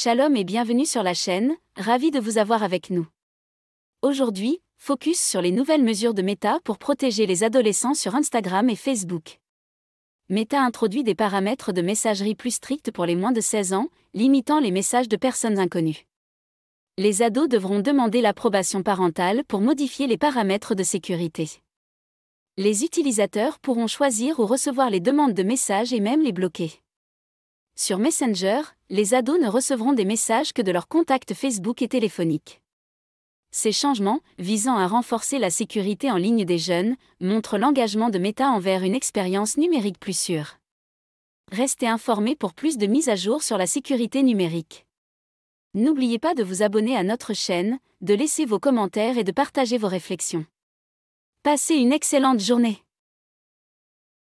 Shalom et bienvenue sur la chaîne, ravi de vous avoir avec nous. Aujourd'hui, focus sur les nouvelles mesures de Meta pour protéger les adolescents sur Instagram et Facebook. Meta introduit des paramètres de messagerie plus stricts pour les moins de 16 ans, limitant les messages de personnes inconnues. Les ados devront demander l'approbation parentale pour modifier les paramètres de sécurité. Les utilisateurs pourront choisir ou recevoir les demandes de messages et même les bloquer. Sur Messenger, les ados ne recevront des messages que de leurs contacts Facebook et téléphoniques. Ces changements, visant à renforcer la sécurité en ligne des jeunes, montrent l'engagement de Meta envers une expérience numérique plus sûre. Restez informés pour plus de mises à jour sur la sécurité numérique. N'oubliez pas de vous abonner à notre chaîne, de laisser vos commentaires et de partager vos réflexions. Passez une excellente journée.